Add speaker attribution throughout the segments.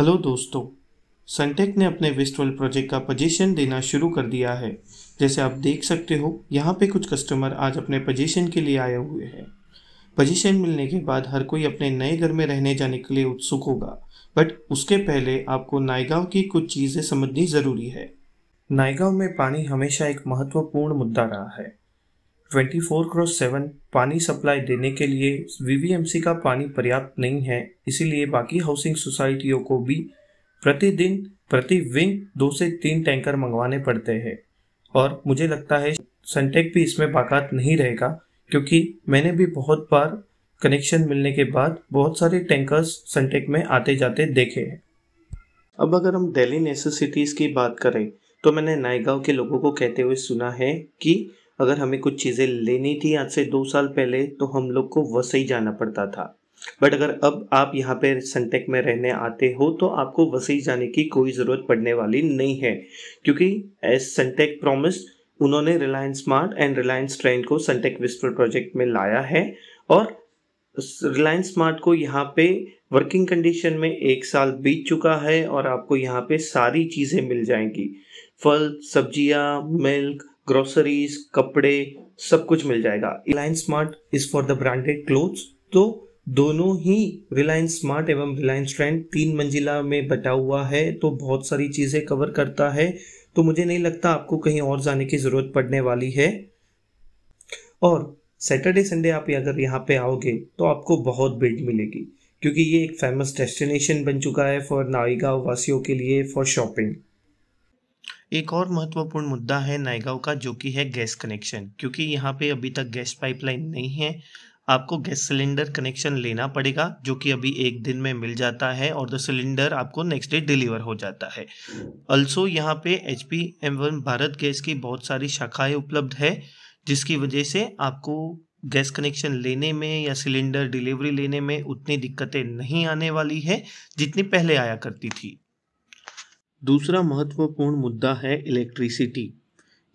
Speaker 1: hello दोस्तों सनटेक ने अपने वेस्टवर्ल प्रोजेक्ट का पोजीशन देना शुरू कर दिया है जैसे आप देख सकते हो यहाँ पे कुछ कस्टमर आज अपने पोजीशन के लिए आए हुए हैं पोजीशन मिलने के बाद हर कोई अपने नए घर में रहने जाने के लिए उत्सुक होगा बट उसके पहले आपको नायगांव की कुछ चीज़ें समझनी ज़रूरी है नायगांव में पानी हमेशा एक महत्वपूर्ण मुद्दा रहा है ट्वेंटी फोर क्रॉस सेवन पानी सप्लाई देने के लिए वीवीएमसी का पानी पर्याप्त नहीं है इसीलिए बाकी हाउसिंग सोसाइटियों को भी प्रतिदिन प्रति विंग दो से तीन टैंकर मंगवाने पड़ते हैं और मुझे लगता है सनटेक भी इसमें बाकात नहीं रहेगा क्योंकि मैंने भी बहुत बार कनेक्शन मिलने के बाद बहुत सारे टैंकर्स सनटेक में आते जाते देखे हैं अब अगर हम दिल्ली नेसेसिटीज़ की बात करें तो मैंने नायगांव के लोगों को कहते हुए सुना है कि अगर हमें कुछ चीज़ें लेनी थी आज से दो साल पहले तो हम लोग को वसई जाना पड़ता था बट अगर अब आप यहाँ पे सनटेक में रहने आते हो तो आपको वसई जाने की कोई ज़रूरत पड़ने वाली नहीं है क्योंकि एज सनटेक प्रॉमिस उन्होंने Reliance smart and Reliance trend को सनटेक विस्फोट प्रोजेक्ट में लाया है और रिलायंस स्मार्ट को यहाँ पे वर्किंग कंडीशन में एक साल बीत चुका है और आपको यहाँ पे सारी चीज़ें मिल जाएंगी फल सब्जियाँ मिल्क ग्रोसरीज कपड़े सब कुछ मिल जाएगा Reliance smart is for the branded clothes तो दोनों ही रिलायंस स्मार्ट एवं रिलायंस ट्रेंड तीन मंजिला में बटा हुआ है तो बहुत सारी चीज़ें कवर करता है तो मुझे नहीं लगता आपको कहीं और जाने की ज़रूरत पड़ने वाली है और सैटरडे संडे आप अगर यहाँ पे आओगे तो आपको बहुत भीड़ मिलेगी क्योंकि ये एक फेमस डेस्टिनेशन बन चुका है फॉर नाइगा वासियों के लिए फॉर शॉपिंग एक और महत्वपूर्ण मुद्दा है नायगांव का जो कि है गैस कनेक्शन क्योंकि यहाँ पे अभी तक गैस पाइपलाइन नहीं है आपको गैस सिलेंडर कनेक्शन लेना पड़ेगा जो कि अभी एक दिन में मिल जाता है और द सिलेंडर आपको नेक्स्ट डे डिलीवर हो जाता है अल्सो यहाँ पे H P M one Bharat gas की बहुत सारी शाखाएं उपलब्ध है जिसकी वजह से आपको गैस कनेक्शन लेने में या सिलेंडर डिलीवरी लेने में उतनी दिक्कतें नहीं आने वाली है जितनी पहले आया करती थी दूसरा महत्वपूर्ण मुद्दा है इलेक्ट्रिसिटी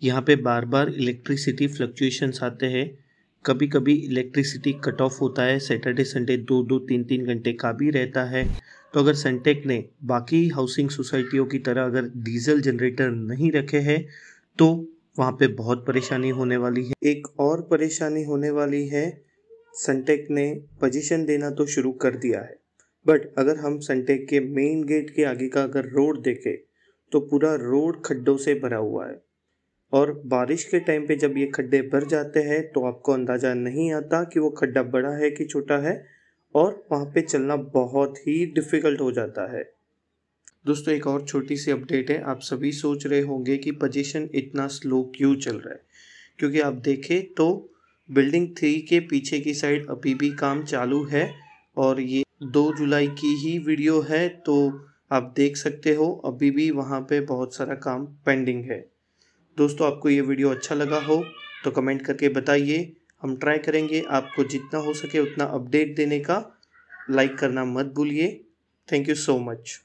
Speaker 1: यहाँ पे बार बार इलेक्ट्रिसिटी फ्लक्चुएशंस आते हैं कभी कभी इलेक्ट्रिसिटी कट ऑफ होता है सैटरडे संडे दो दो तीन तीन घंटे का भी रहता है तो अगर सेंटेक ने बाकी हाउसिंग सोसाइटियों की तरह अगर डीजल जनरेटर नहीं रखे हैं तो वहाँ पे बहुत परेशानी होने वाली है एक और परेशानी होने वाली है सेंटेक ने पोजीशन देना तो शुरू कर दिया है बट अगर हम सनटेक के मेन गेट के आगे का अगर रोड देखें तो पूरा रोड खड्डों से भरा हुआ है और बारिश के टाइम पे जब ये खड्डे भर जाते हैं तो आपको अंदाज़ा नहीं आता कि वो खड्डा बड़ा है कि छोटा है और वहाँ पे चलना बहुत ही डिफ़िकल्ट हो जाता है दोस्तों एक और छोटी सी अपडेट है आप सभी सोच रहे होंगे कि पोजीशन इतना स्लो क्यों चल रहा है क्योंकि आप देखें तो बिल्डिंग थ्री के पीछे की साइड अभी भी काम चालू है और ये दो जुलाई की ही वीडियो है तो आप देख सकते हो अभी भी वहाँ पे बहुत सारा काम पेंडिंग है दोस्तों आपको ये वीडियो अच्छा लगा हो तो कमेंट करके बताइए हम ट्राई करेंगे आपको जितना हो सके उतना अपडेट देने का लाइक करना मत भूलिए थैंक यू सो मच